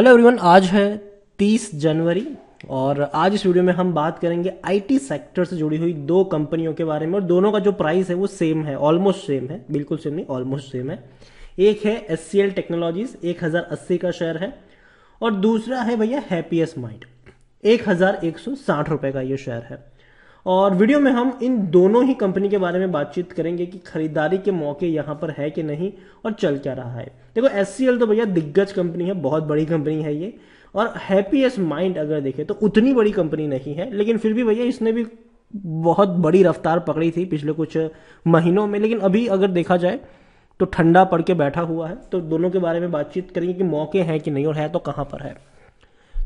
hello everyone आज है 30 जनवरी और आज इस वीडियो में हम बात करेंगे आईटी सेक्टर से जुड़ी हुई दो कंपनियों के बारे में और दोनों का जो प्राइस है वो सेम है ऑलमोस्ट सेम है बिल्कुल सेम नहीं ऑलमोस्ट सेम है एक है एस सी एल टेक्नोलॉजीज एक हजार अस्सी का शेयर है और दूसरा है भैया हैप्पीएस माइंड एक हजार एक सौ साठ रुपए का ये शेयर है और वीडियो में हम इन दोनों ही कंपनी के बारे में बातचीत करेंगे कि खरीदारी के मौके यहाँ पर है कि नहीं और चल क्या रहा है देखो एस तो भैया दिग्गज कंपनी है बहुत बड़ी कंपनी है ये और हैप्पीएस्ट माइंड अगर देखें तो उतनी बड़ी कंपनी नहीं है लेकिन फिर भी भैया इसने भी बहुत बड़ी रफ्तार पकड़ी थी पिछले कुछ महीनों में लेकिन अभी अगर देखा जाए तो ठंडा पड़ के बैठा हुआ है तो दोनों के बारे में बातचीत करेंगे कि मौके हैं कि नहीं और है तो कहाँ पर है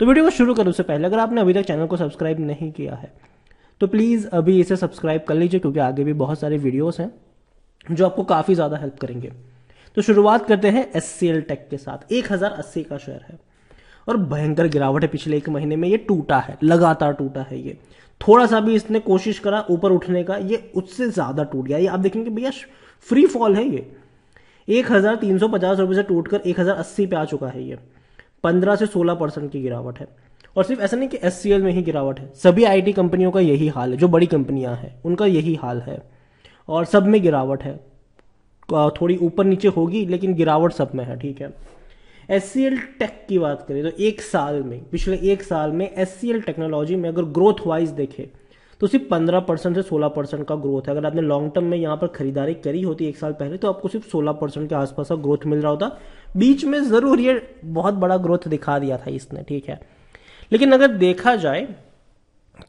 तो वीडियो को शुरू करूँ उससे पहले अगर आपने अभी तक चैनल को सब्सक्राइब नहीं किया है तो प्लीज़ अभी इसे सब्सक्राइब कर लीजिए क्योंकि आगे भी बहुत सारे वीडियोज़ हैं जो आपको काफ़ी ज़्यादा हेल्प करेंगे तो शुरुआत करते हैं एस सी एल टेक के साथ एक हजार अस्सी का शेयर है और भयंकर गिरावट है पिछले एक महीने में ये टूटा है लगातार टूटा है ये थोड़ा सा भी इसने कोशिश करा ऊपर उठने का ये उससे ज़्यादा टूट गया ये आप देखेंगे भैया फ्री फॉल है ये एक हज़ार तीन सौ पचास रुपये से टूटकर एक हज़ार अस्सी पे आ चुका है ये पंद्रह से सोलह परसेंट की गिरावट है और सिर्फ ऐसा नहीं कि एस सी एल में ही गिरावट है सभी टी कंपनियों का यही हाल है जो बड़ी कंपनियां हैं उनका यही हाल है और सब में गिरावट है थोड़ी ऊपर नीचे होगी लेकिन गिरावट सब में है ठीक है एस टेक की बात करें तो एक साल में पिछले एक साल में एस सी एल टेक्नोलॉजी में अगर ग्रोथ वाइज देखें तो सिर्फ पंद्रह परसेंट से सोलह परसेंट का ग्रोथ है अगर आपने लॉन्ग टर्म में यहाँ पर खरीदारी करी होती एक साल पहले तो आपको सिर्फ सोलह परसेंट के आसपास का ग्रोथ मिल रहा होता बीच में ज़रूर ये बहुत बड़ा ग्रोथ दिखा दिया था इसने ठीक है लेकिन अगर देखा जाए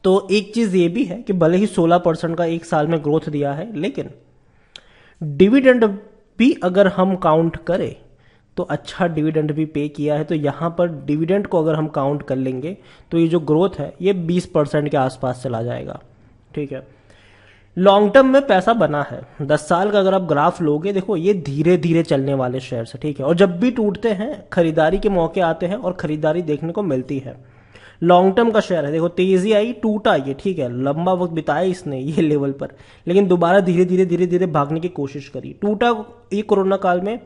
तो एक चीज़ ये भी है कि भले ही सोलह परसेंट का एक साल में ग्रोथ दिया है लेकिन डिविडेंड भी अगर हम काउंट करें तो अच्छा डिविडेंड भी पे किया है तो यहाँ पर डिविडेंड को अगर हम काउंट कर लेंगे तो ये जो ग्रोथ है ये 20 परसेंट के आसपास चला जाएगा ठीक है लॉन्ग टर्म में पैसा बना है दस साल का अगर आप ग्राफ लोगे देखो ये धीरे धीरे चलने वाले शेयर्स है ठीक है और जब भी टूटते हैं खरीदारी के मौके आते हैं और खरीदारी देखने को मिलती है लॉन्ग टर्म का शेयर है देखो तेजी आई टूटा ये ठीक है लंबा वक्त बिताया इसने ये लेवल पर लेकिन दोबारा धीरे धीरे धीरे धीरे भागने की कोशिश करी टूटा ये कोरोना काल में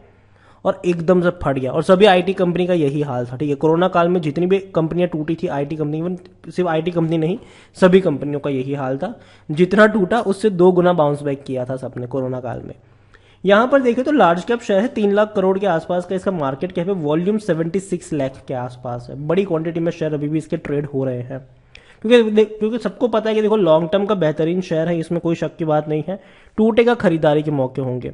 और एकदम से फट गया और सभी आईटी कंपनी का यही हाल था ठीक है कोरोना काल में जितनी भी कंपनियां टूटी थी आईटी कंपनी इवन सिर्फ आईटी कंपनी नहीं सभी कंपनियों का यही हाल था जितना टूटा उससे दो गुना बाउंस बैक किया था सबने कोरोना काल में यहां पर देखें तो लार्ज कैप शेयर है तीन लाख करोड़ के आसपास का इसका मार्केट कैप है वॉल्यूम सेवेंटी सिक्स लैख के आसपास है बड़ी क्वांटिटी में शेयर अभी भी इसके ट्रेड हो रहे हैं क्योंकि क्योंकि सबको पता है कि देखो लॉन्ग टर्म का बेहतरीन शेयर है इसमें कोई शक की बात नहीं है टूटेगा खरीदारी के मौके होंगे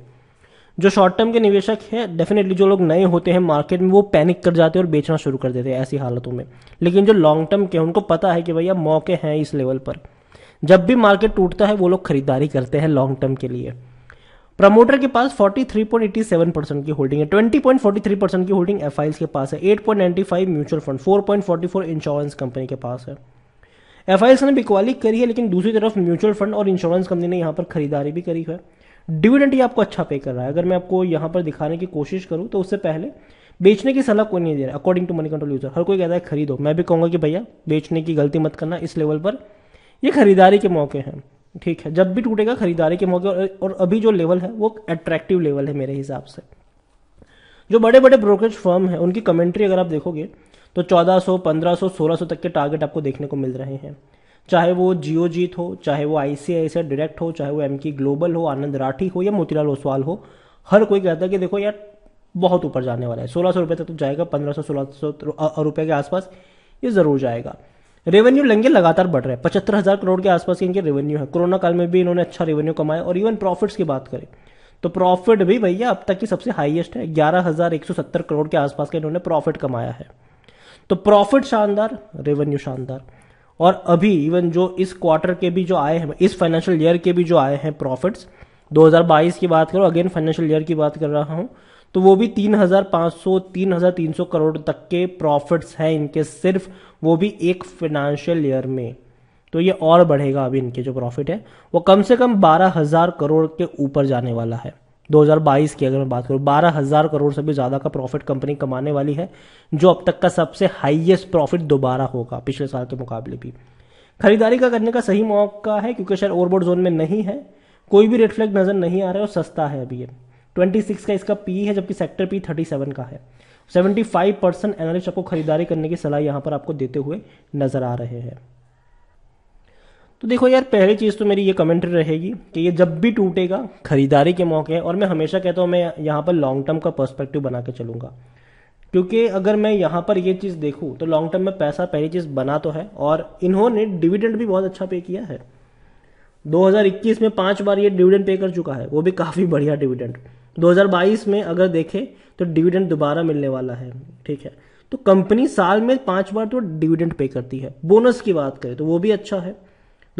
जो शॉर्ट टर्म के निवेशक है डेफिनेटली जो लोग नए होते हैं मार्केट में वो पैनिक कर जाते हैं और बेचना शुरू कर देते हैं ऐसी हालतों में लेकिन जो लॉन्ग टर्म के उनको पता है कि भैया मौके हैं इस लेवल पर जब भी मार्केट टूटता है वो लोग खरीदारी करते हैं लॉन्ग टर्म के लिए प्रमोटर के पास 43.87 परसेंट की होल्डिंग है 20.43 परसेंट की होल्डिंग एफ के पास है 8.95 म्यूचुअल फंड 4.44 इंश्योरेंस कंपनी के पास है एफ ने बिकवाली करी है लेकिन दूसरी तरफ म्यूचुअल फंड और इंश्योरेंस कंपनी ने यहाँ पर खरीदारी भी करी है डिविडेंट ये आपको अच्छा पे कर रहा है अगर मैं आपको यहाँ पर दिखाने की कोशिश करूँ तो उससे पहले बेचने की सलाह कोई नहीं दे रहा according to Moneycontrol user हर कोई कहता है खरीदो मैं भी कहूँगा कि भैया बेचने की गलती मत करना इस लेवल पर ये खरीदारी के मौके हैं ठीक है जब भी टूटेगा खरीदारी के मौके और, और अभी जो लेवल है वो अट्रैक्टिव लेवल है मेरे हिसाब से जो बड़े बड़े ब्रोकरेज फर्म है उनकी कमेंट्री अगर आप देखोगे तो 1400, 1500, 1600 तक के टारगेट आपको देखने को मिल रहे हैं चाहे वो जियो जीत हो चाहे वो आई सी आई डायरेक्ट हो चाहे वो एम की ग्लोबल हो आनंद राठी हो या मोतीलाल ओसवाल हो हर कोई कहता है कि देखो यार बहुत ऊपर जाने वाला है सोलह सौ रुपये तक तो जाएगा पंद्रह सौ सोलह सौ रुपये के आसपास ये ज़रूर जाएगा रेवेन्यू लेंगे लगातार बढ़ रहे हैं पचहत्तर हजार करोड़ के आसपास के इनके रेवेन्यू है कोरोना काल में भी इन्होंने अच्छा रेवेन्यू कमाया और इवन प्रॉफिट्स की बात करें तो प्रॉफिट भी भैया अब तक की सबसे हाईएस्ट है ग्यारह हजार एक सौ सत्तर करोड़ के आसपास का इन्होंने प्रॉफिट कमाया है तो प्रॉफिट शानदार रेवेन्यू शानदार और अभी इवन जो इस क्वार्टर के भी जो आए हैं इस फाइनेंशियल ईयर के भी जो आए हैं प्रॉफिट्स 2022 की बात करो अगेन फाइनेंशियल ईयर की बात कर रहा हूँ तो वो भी 3,500 3,300 करोड़ तक के प्रॉफिट्स हैं इनके सिर्फ वो भी एक फिनेंशियल ईयर में तो ये और बढ़ेगा अभी इनके जो प्रॉफिट है वो कम से कम 12,000 करोड़ के ऊपर जाने वाला है 2022 की अगर मैं बात करूँ हजार करोड़ से भी ज़्यादा का प्रॉफिट कंपनी कमाने वाली है जो अब तक का सबसे हाईएस्ट प्रॉफिट दोबारा होगा पिछले साल के मुकाबले भी खरीदारी का करने का सही मौका है क्योंकि शेयर ओवरबोर्ड जोन में नहीं है कोई भी रेड फ्लैग नज़र नहीं आ रहा है और सस्ता है अभी ये 26 का इसका पी है जबकि सेक्टर पी 37 का है 75 परसेंट एनालिस्ट आपको खरीदारी करने की सलाह यहाँ पर आपको देते हुए नजर आ रहे हैं तो देखो यार पहली चीज़ तो मेरी ये कमेंट्री रहेगी कि ये जब भी टूटेगा खरीदारी के मौके और मैं हमेशा कहता हूँ मैं यहाँ पर लॉन्ग टर्म का पर्सपेक्टिव बना के चलूंगा क्योंकि अगर मैं यहाँ पर ये चीज़ देखूँ तो लॉन्ग टर्म में पैसा पहली चीज़ बना तो है और इन्होंने डिविडेंड भी बहुत अच्छा पे किया है 2021 में पांच बार ये डिविडेंड पे कर चुका है वो भी काफ़ी बढ़िया डिविडेंड 2022 में अगर देखें तो डिविडेंड दोबारा मिलने वाला है ठीक है तो कंपनी साल में पांच बार तो डिविडेंड पे करती है बोनस की बात करें तो वो भी अच्छा है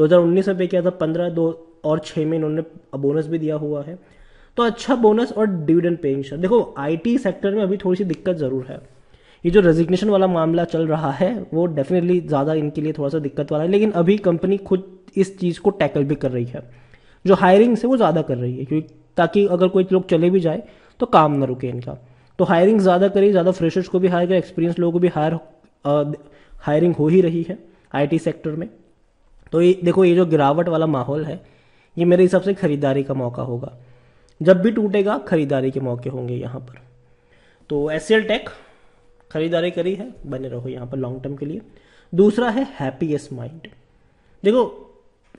2019 में पे किया था पंद्रह दो और छः में इन्होंने बोनस भी दिया हुआ है तो अच्छा बोनस और डिविडेंड पे देखो आईटी सेक्टर में अभी थोड़ी सी दिक्कत ज़रूर है ये जो रेजिग्नेशन वाला मामला चल रहा है वो डेफिनेटली ज़्यादा इनके लिए थोड़ा सा दिक्कत वाला है लेकिन अभी कंपनी खुद इस चीज़ को टैकल भी कर रही है जो हायरिंग्स है वो ज़्यादा कर रही है क्योंकि ताकि अगर कोई लोग चले भी जाए तो काम ना रुके इनका तो हायरिंग ज़्यादा करें ज़्यादा फ्रेशर्स को भी हायर करें एक्सपीरियंस लोगों को भी हायर हायरिंग हो ही रही है आईटी सेक्टर में तो ये देखो ये जो गिरावट वाला माहौल है ये मेरे हिसाब से खरीदारी का मौका होगा जब भी टूटेगा खरीदारी के मौके होंगे यहाँ पर तो एल टेक खरीदारी करी है बने रहो यहाँ पर लॉन्ग टर्म के लिए दूसरा है हैप्पीएस्ट माइंड देखो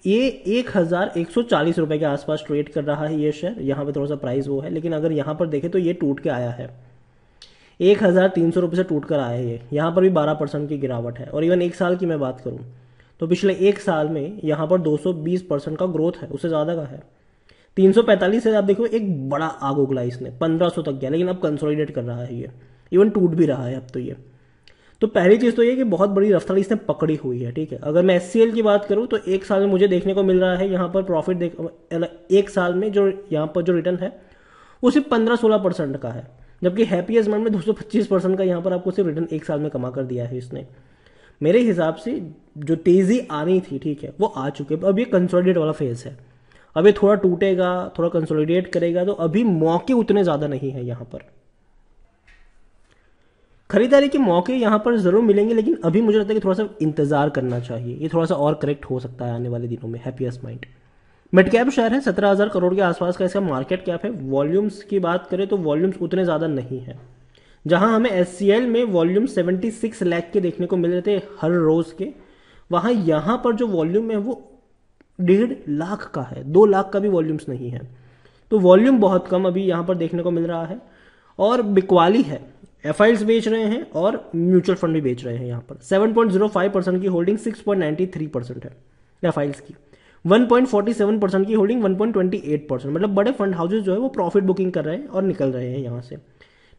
ये एक हजार एक सौ चालीस रुपए के आसपास ट्रेड कर रहा है ये शेयर यहाँ पे थोड़ा सा प्राइस वो है लेकिन अगर यहाँ पर देखें तो ये टूट के आया है एक हज़ार तीन सौ रुपये से टूट कर आया है ये यहाँ पर भी बारह परसेंट की गिरावट है और इवन एक साल की मैं बात करूँ तो पिछले एक साल में यहाँ पर दो सौ बीस परसेंट का ग्रोथ है उससे ज़्यादा का है तीन सौ पैंतालीस से आप देखो एक बड़ा आग उगला इसने पंद्रह सौ तक गया लेकिन अब कंसोलिडेट कर रहा है ये इवन टूट भी रहा है अब तो ये तो पहली चीज़ तो ये कि बहुत बड़ी रफ्तार इसने पकड़ी हुई है ठीक है अगर मैं एस की बात करूँ तो एक साल में मुझे देखने को मिल रहा है यहाँ पर प्रॉफिट देख एक साल में जो यहाँ पर जो रिटर्न है वो सिर्फ पंद्रह सोलह परसेंट का है जबकि हैप्पीएस्ट मंथ में दो सौ पच्चीस परसेंट का यहाँ पर आपको सिर्फ रिटर्न एक साल में कमा कर दिया है इसने मेरे हिसाब से जो तेज़ी आनी थी ठीक है वो आ चुके अब ये कंसोलिडेट वाला फेज है अब ये थोड़ा टूटेगा थोड़ा कंसोलिडेट करेगा तो अभी मौके उतने ज़्यादा नहीं है यहाँ पर खरीदारी के मौके यहाँ पर ज़रूर मिलेंगे लेकिन अभी मुझे लगता है कि थोड़ा सा इंतज़ार करना चाहिए ये थोड़ा सा और करेक्ट हो सकता है आने वाले दिनों में Happiest Mind mid cap share है सत्रह हज़ार करोड़ के आसपास का इसका मार्केट कैप है वॉल्यूम्स की बात करें तो वॉल्यूम्स उतने ज़्यादा नहीं है जहाँ हमें एस में वॉल्यूम सेवेंटी सिक्स लैख के देखने को मिल रहे थे हर रोज़ के वहाँ यहाँ पर जो वॉल्यूम है वो डेढ़ लाख का है दो लाख का भी वॉल्यूम्स नहीं है तो वॉल्यूम बहुत कम अभी यहाँ पर देखने को मिल रहा है और बिकवाली है एफ बेच रहे हैं और म्यूचुअल फंड भी बेच रहे हैं यहाँ पर 7.05 परसेंट की होल्डिंग 6.93 परसेंट है एफ की 1.47 परसेंट की होल्डिंग 1.28 परसेंट मतलब बड़े फंड हाउसेज जो है वो प्रॉफिट बुकिंग कर रहे हैं और निकल रहे हैं यहाँ से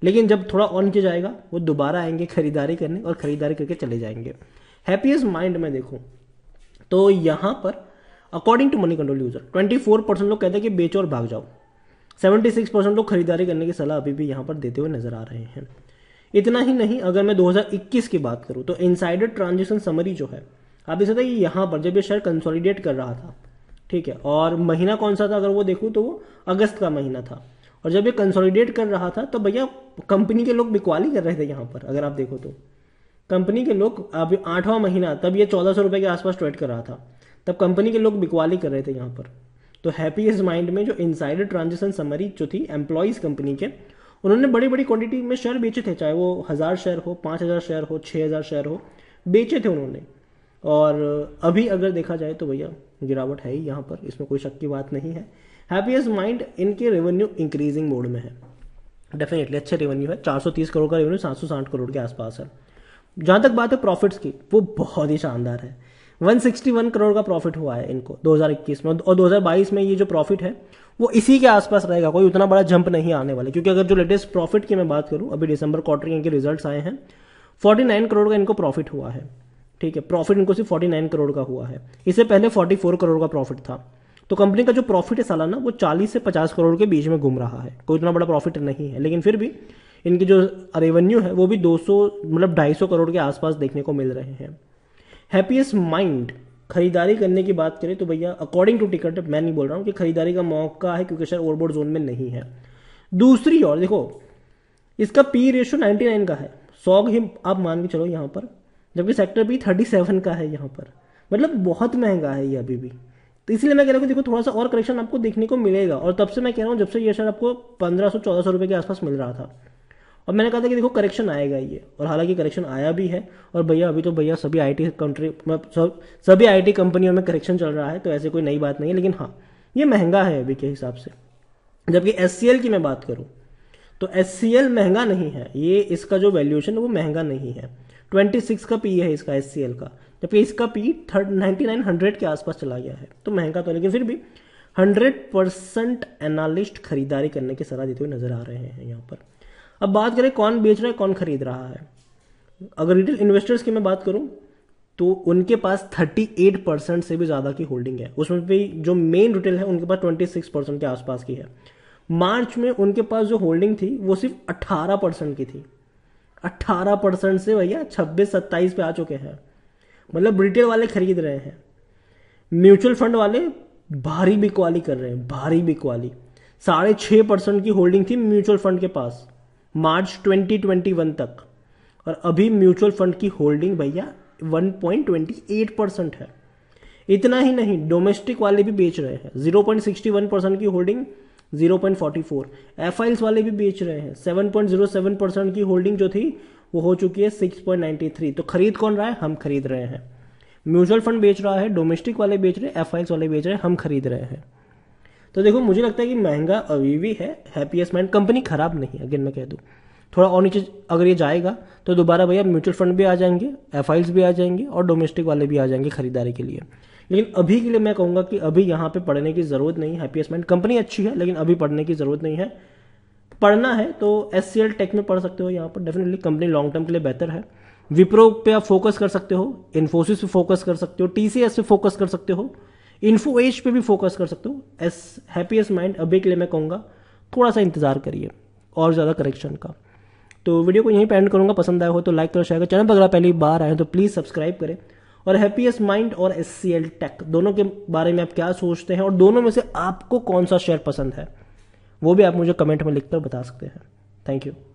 लेकिन जब थोड़ा ऑन किया जाएगा वो दोबारा आएंगे खरीदारी करने और खरीदारी करके चले जाएंगे हैप्पीएस्ट माइंड में देखो तो यहाँ पर according to Moneycontrol user 24 percent लोग कहते हैं कि बेचो और भाग जाओ 76 परसेंट लोग खरीदारी करने की सलाह अभी भी यहाँ पर देते हुए नजर आ रहे हैं इतना ही नहीं अगर मैं 2021 की बात करूँ तो इनसाइडर ट्रांजेक्शन समरी जो है आप देख सकते हैं यहाँ पर जब ये शेयर कंसोलिडेट कर रहा था ठीक है और महीना कौन सा था अगर वो देखूँ तो वो अगस्त का महीना था और जब ये कंसोलिडेट कर रहा था तो भैया कंपनी के लोग बिकवाली कर रहे थे यहाँ पर अगर आप देखो तो कंपनी के लोग अब आठवां महीना तब ये चौदह सौ रुपये के आसपास ट्रेड कर रहा था तब कंपनी के लोग बिकवाली कर रहे थे यहाँ पर तो हैप्पीएस्ट माइंड में जो इनसाइडर ट्रांजेक्शन समरी जो थी एम्प्लॉयज़ कंपनी के उन्होंने बड़ी बड़ी क्वांटिटी में शेयर बेचे थे चाहे वो हज़ार शेयर हो पाँच हज़ार शेयर हो छः हज़ार शेयर हो बेचे थे उन्होंने और अभी अगर देखा जाए तो भैया गिरावट है ही यहाँ पर इसमें कोई शक की बात नहीं है हैप्पीएस्ट माइंड इनके रेवेन्यू इंक्रीजिंग मोड में है डेफिनेटली अच्छे रेवेन्यू है 430 करोड़ का रेवेन्यू 760 करोड़ के आसपास है जहाँ तक बात है प्रॉफिट्स की वो बहुत ही शानदार है 161 करोड़ का प्रॉफिट हुआ है इनको 2021 में और 2022 में ये जो प्रॉफिट है वो इसी के आसपास रहेगा कोई उतना बड़ा जंप नहीं आने वाला क्योंकि अगर जो लेटेस्ट प्रॉफिट की मैं बात करूँ अभी दिसंबर क्वार्टर के इनके रिजल्ट आए हैं 49 करोड़ का इनको प्रॉफिट हुआ है ठीक है प्रॉफिट इनको सिर्फ 49 करोड़ का हुआ है इससे पहले 44 करोड़ का प्रॉफिट था तो कंपनी का जो प्रॉफिट है सालाना वो 40 से 50 करोड़ के बीच में घूम रहा है कोई इतना बड़ा प्रॉफिट नहीं है लेकिन फिर भी इनकी जो रेवेन्यू है वो भी 200 मतलब 250 करोड़ के आसपास देखने को मिल रहे हैं हैप्पीएस्ट माइंड खरीदारी करने की बात करें तो भैया अकॉर्डिंग टू टिकट मैं नहीं बोल रहा हूँ कि खरीदारी का मौका है क्योंकि शायद ओवरबोर्ड जोन में नहीं है दूसरी और देखो इसका पी रेशो 99 का है सौ ही आप मान के चलो यहाँ पर जबकि सेक्टर पी सेवन का है यहाँ पर मतलब बहुत महंगा है ये अभी भी तो इसलिए मैं कह रहा हूँ देखो थोड़ा सा और करेक्शन आपको देखने को मिलेगा और तब से मैं कह रहा हूँ जब से ये शेयर आपको पंद्रह सौ चौदह सौ रुपये के आसपास मिल रहा था और मैंने कहा था कि देखो करेक्शन आएगा ये और हालांकि करेक्शन आया भी है और भैया अभी तो भैया सभी आईटी कंट्री मतलब सभी आईटी कंपनियों में करेक्शन चल रहा है तो ऐसे कोई नई बात नहीं है लेकिन हाँ ये महंगा है अभी के हिसाब से जबकि एस की मैं बात करूँ तो एस महंगा नहीं है ये इसका जो वैल्यूएशन है वो महंगा नहीं है ट्वेंटी का पी है इसका एस का जबकि इसका पी थर्ड नाइन्टी के आसपास चला गया है तो महंगा तो लेकिन फिर भी हंड्रेड परसेंट एनालिस्ट खरीदारी करने की सलाह देते हुए नजर आ रहे हैं यहाँ पर अब बात करें कौन बेच रहा है कौन खरीद रहा है अगर रिटेल इन्वेस्टर्स की मैं बात करूं तो उनके पास 38 परसेंट से भी ज़्यादा की होल्डिंग है उसमें भी जो मेन रिटेल है उनके पास 26 परसेंट के आसपास की है मार्च में उनके पास जो होल्डिंग थी वो सिर्फ 18 परसेंट की थी 18 परसेंट से भैया 26 27 पे आ चुके हैं मतलब रिटेल वाले खरीद रहे हैं म्यूचुअल फंड वाले भारी बिकवाली कर रहे हैं भारी बिकवाली साढ़े छः परसेंट की होल्डिंग थी म्यूचुअल फंड के पास मार्च 2021 तक और अभी म्यूचुअल फंड की होल्डिंग भैया 1.28 परसेंट है इतना ही नहीं डोमेस्टिक वाले भी बेच रहे हैं 0.61 परसेंट की होल्डिंग 0.44 एफआईएल्स वाले भी बेच रहे हैं 7.07 परसेंट की होल्डिंग जो थी वो हो चुकी है 6.93 तो खरीद कौन रहा है हम खरीद रहे हैं म्यूचुअल फंड बेच रहा है डोमेस्टिक वाले बेच रहे हैं एफ वाले बेच रहे हैं हम खरीद रहे हैं तो देखो मुझे लगता है कि महंगा अभी भी है हैप्पीएस्ट माइंड कंपनी खराब नहीं है अगेन मैं कह दूँ थोड़ा और नीचे अगर ये जाएगा तो दोबारा भैया म्यूचुअल फंड भी आ जाएंगे एफ भी आ जाएंगे और डोमेस्टिक वाले भी आ जाएंगे खरीदारी के लिए लेकिन अभी के लिए मैं कहूँगा कि अभी यहाँ पे पढ़ने की ज़रूरत नहीं है हैप्पीएस्ट माइंड कंपनी अच्छी है लेकिन अभी पढ़ने की ज़रूरत नहीं है पढ़ना है तो एस सी टेक में पढ़ सकते हो यहाँ पर डेफिनेटली कंपनी लॉन्ग टर्म के लिए बेहतर है विप्रो पे आप फोकस कर सकते हो इन्फोसिस पे फोकस कर सकते हो एस पे फोकस कर सकते हो इन्फो एज पे भी फोकस कर सकते हो एस हैप्पीएस्ट माइंड अभी के लिए मैं कहूँगा थोड़ा सा इंतजार करिए और ज़्यादा करेक्शन का तो वीडियो को यहीं पर एंड करूँगा पसंद आया हो तो लाइक करो शेयर करो चैनल पर अगर पहली बार आए तो प्लीज़ सब्सक्राइब करें और हैप्पीएस्ट माइंड और एस सी एल टेक दोनों के बारे में आप क्या सोचते हैं और दोनों में से आपको कौन सा शेयर पसंद है वो भी आप मुझे कमेंट में लिखकर बता सकते हैं थैंक यू